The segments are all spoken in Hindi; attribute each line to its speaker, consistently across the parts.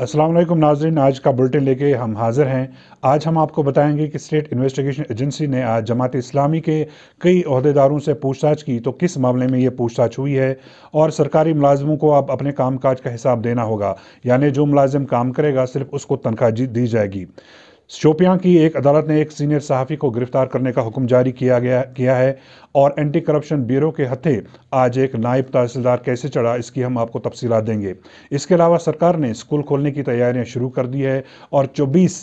Speaker 1: वालेकुम नाजरीन आज का बुलेटिन लेके हम हाज़िर हैं आज हम आपको बताएंगे कि स्टेट इन्वेस्टिगेशन एजेंसी ने आज जमात इस्लामी के कई अहदेदारों से पूछताछ की तो किस मामले में ये पूछताछ हुई है और सरकारी मुलाजमों को अब अपने कामकाज का हिसाब देना होगा यानी जो मुलाजिम काम करेगा सिर्फ उसको तनख्वाह दी जाएगी शोपियाँ की एक अदालत ने एक सीनियर सहाफ़ी को गिरफ्तार करने का हुक्म जारी किया गया किया है और एंटी करप्शन ब्यूरो के हथे आज एक नायब तहसीलदार कैसे चढ़ा इसकी हम आपको तफसीला देंगे इसके अलावा सरकार ने स्कूल खोलने की तैयारियां शुरू कर दी है और चौबीस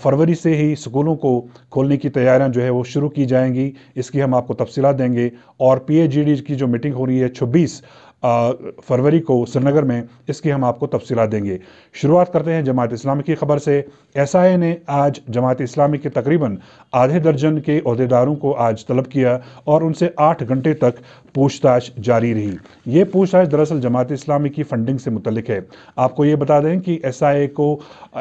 Speaker 1: फरवरी से ही स्कूलों को खोलने की तैयारियाँ जो है वो शुरू की जाएंगी इसकी हम आपको तफसीला देंगे और डी की जो मीटिंग हो रही है छब्बीस फरवरी को श्रीनगर में इसकी हम आपको तफसीला देंगे शुरुआत करते हैं जमात इस्लामी की खबर से एस आई ने आज जमात इस्लामी के तकरीबन आधे दर्जन के अहदेदारों को आज तलब किया और उनसे आठ घंटे तक पूछताछ जारी रही ये पूछताछ दरअसल जमात इस्लामी की फंडिंग से मुतलिक है आपको ये बता दें कि एस को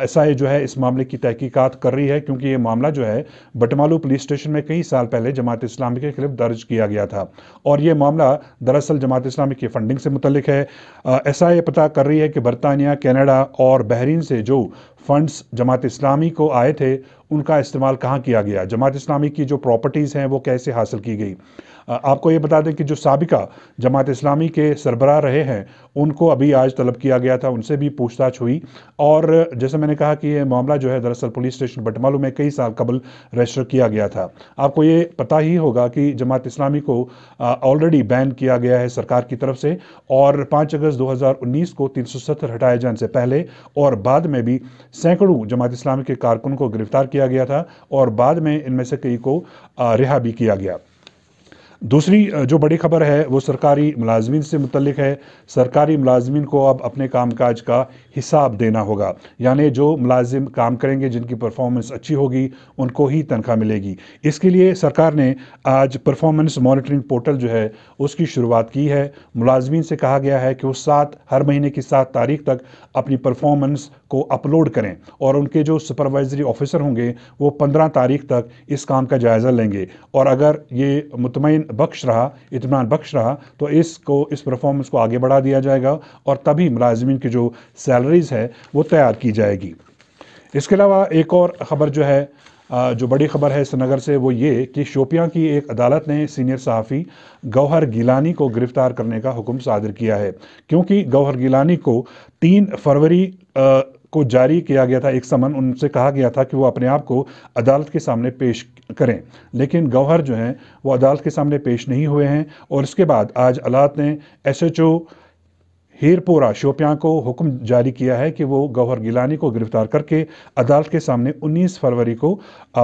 Speaker 1: एस जो है इस मामले की तहकीकात कर रही है क्योंकि ये मामला जो है बटमालू पुलिस स्टेशन में कई साल पहले जमात इस्लामी के खिलाफ दर्ज किया गया था और ये मामला दरअसल जमात इस्लामी की फंडिंग से मुतलिक है एस पता कर रही है कि बरतानिया कैनेडा और बहरीन से जो फंड्स जमात इस्लामी को आए थे उनका इस्तेमाल कहाँ किया गया जमात इस्लामी की जो प्रॉपर्टीज़ हैं वो कैसे हासिल की गई आपको ये बता दें कि जो सबका जमात इस्लामी के सरबरा रहे हैं उनको अभी आज तलब किया गया था उनसे भी पूछताछ हुई और जैसे मैंने कहा कि ये मामला जो है दरअसल पुलिस स्टेशन बटमालू में कई साल कबल रजिस्टर किया गया था आपको ये पता ही होगा कि जमात इस्लामी को ऑलरेडी बैन किया गया है सरकार की तरफ से और पाँच अगस्त उन्नीस को सत्तर हटाए जाने से पहले और बाद में भी सैकड़ों जमात इस्लामी के कारकुन को गिरफ्तार किया गया था और बाद में इनमें से कई को रिहा भी किया गया दूसरी जो बड़ी खबर है वो सरकारी मुलाजमन से मुतलिक है सरकारी मुलाजमी को अब अपने कामकाज का हिसाब देना होगा यानी जो मुलाजिम काम करेंगे जिनकी परफॉर्मेंस अच्छी होगी उनको ही तनख्वाह मिलेगी इसके लिए सरकार ने आज परफॉर्मेंस मॉनिटरिंग पोर्टल जो है उसकी शुरुआत की है मुलाजमन से कहा गया है कि वो सात हर महीने की सात तारीख तक अपनी परफॉर्मेंस को अपलोड करें और उनके जो सुपरवाइजरी ऑफिसर होंगे वो पंद्रह तारीख तक इस काम का जायज़ा लेंगे और अगर ये मुतमिन बख्श रहा इतमान बख्श रहा तो इसको इस परफॉर्मेंस को आगे बढ़ा दिया जाएगा और तभी मुलाजमन की जो सैलरीज़ है वो तैयार की जाएगी इसके अलावा एक और ख़बर जो है जो बड़ी ख़बर है श्रीनगर से वो ये कि शोपियाँ की एक अदालत ने सीनियर सहाफ़ी गौहर गिलानी को गिरफ़्तार करने का हुक्म सादर किया है क्योंकि गौहर गिलानी को तीन फरवरी को जारी किया गया था एक समन उनसे कहा गया था कि वो अपने आप को अदालत के सामने पेश करें लेकिन गौहर जो हैं वो अदालत के सामने पेश नहीं हुए हैं और इसके बाद आज अदालत ने S H O Heerpora Shopian को हुक्म जारी किया है कि वो गौहर गिलानी को गिरफ्तार करके अदालत के सामने 19 फरवरी को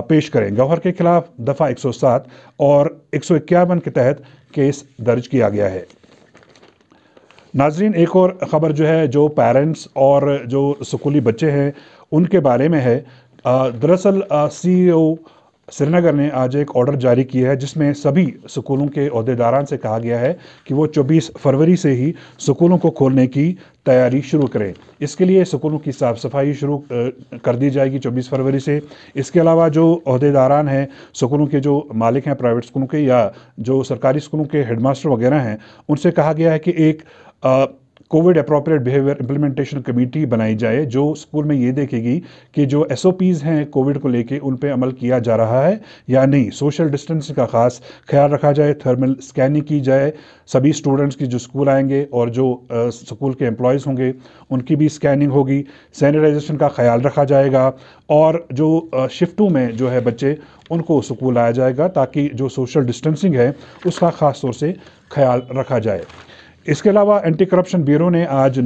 Speaker 1: पेश करें गौहर के खिलाफ दफ़ा 107 और एक के तहत केस दर्ज किया गया है नाजरीन एक और ख़बर जो है जो पेरेंट्स और जो स्कूली बच्चे हैं उनके बारे में है दरअसल सी ओ श्रीनगर ने आज एक ऑर्डर जारी किया है जिसमें सभी स्कूलों के अहदेदारान से कहा गया है कि वो 24 फरवरी से ही स्कूलों को खोलने की तैयारी शुरू करें इसके लिए स्कूलों की साफ़ सफाई शुरू कर दी जाएगी 24 फरवरी से इसके अलावा जो अहदेदारान हैं स्कूलों के जो मालिक हैं प्राइवेट स्कूलों के या जो सरकारी स्कूलों के हेडमास्टर वगैरह हैं उनसे कहा गया है कि एक covid appropriate behaviour implementation committee बनाई जाए जो स्कूल में ये देखेगी कि जो एस हैं कोविड को लेके उन पर अमल किया जा रहा है या नहीं सोशल डिस्टेंस का खास ख्याल रखा जाए थर्मल स्कैनिंग की जाए सभी स्टूडेंट्स की जो स्कूल आएंगे और जो स्कूल के एम्प्लॉयज़ होंगे उनकी भी स्कैनिंग होगी सैनिटाइजेशन का ख्याल रखा जाएगा और जो शिफ्टों में जो है बच्चे उनको स्कूल लाया जाएगा ताकि जो सोशल डिस्टेंसिंग है उसका ख़ास तौर से ख्याल रखा जाए इसके अलावा एंटी करप्शन ब्यूरो ने आज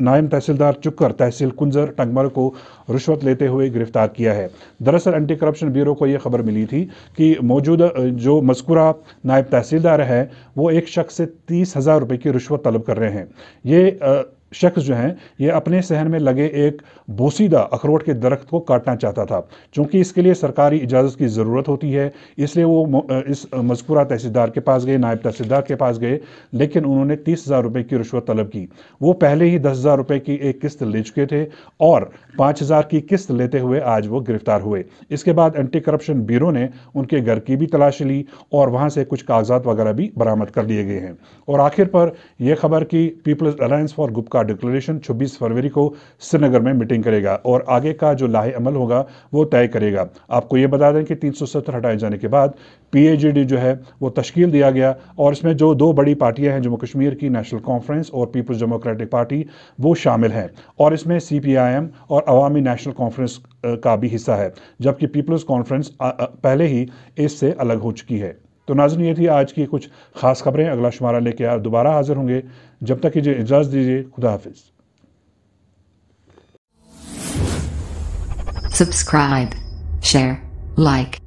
Speaker 1: नायम तहसीलदार चुक्कर तहसील कुंजर टंगमर को रिश्वत लेते हुए गिरफ्तार किया है दरअसल एंटी करप्शन ब्यूरो को यह खबर मिली थी कि मौजूदा जो मस्कुरा नायब तहसीलदार है वो एक शख्स से तीस हज़ार रुपये की रिश्वत तलब कर रहे हैं ये शख्स जो हैं ये अपने शहर में लगे एक बोसीदा अखरोट के दरख्त को काटना चाहता था चूँकि इसके लिए सरकारी इजाज़त की ज़रूरत होती है इसलिए वो इस मजकूरा तहसीलदार के पास गए नायब तहसीलदार के पास गए लेकिन उन्होंने तीस हज़ार रुपये की रिश्वत तलब की वो पहले ही दस हज़ार रुपये की एक किस्त ले चुके थे और पाँच हज़ार की किस्त लेते हुए आज वो गिरफ्तार हुए इसके बाद एंटी करप्शन ब्यूरो ने उनके घर की भी तलाश ली और वहाँ से कुछ कागजात वगैरह भी बरामद कर लिए गए हैं और आखिर पर यह खबर कि पीपल्स अलायंस फॉर गुप्त का डिक्लेरेशन 26 फरवरी को श्रीनगर में मीटिंग करेगा और आगे का जो लाहे अमल होगा वो तय करेगा आपको ये बता दें कि 370 हटाए जाने के बाद पी जो है वो तश्कील दिया गया और इसमें जो दो बड़ी पार्टियां हैं जम्मू कश्मीर की नेशनल कॉन्फ्रेंस और पीपल्स डेमोक्रेटिक पार्टी वो शामिल हैं और इसमें सी और अवामी नेशनल कॉन्फ्रेंस का भी हिस्सा है जबकि पीपल्स कॉन्फ्रेंस पहले ही इससे अलग हो चुकी है तो नाजन ये थी आज की कुछ ख़ास खबरें अगला शुमारा लेके दोबारा हाजिर होंगे जब तक कीजिए जो इजाज़त दीजिए खुदा हाफिज़ सब्सक्राइब शेयर लाइक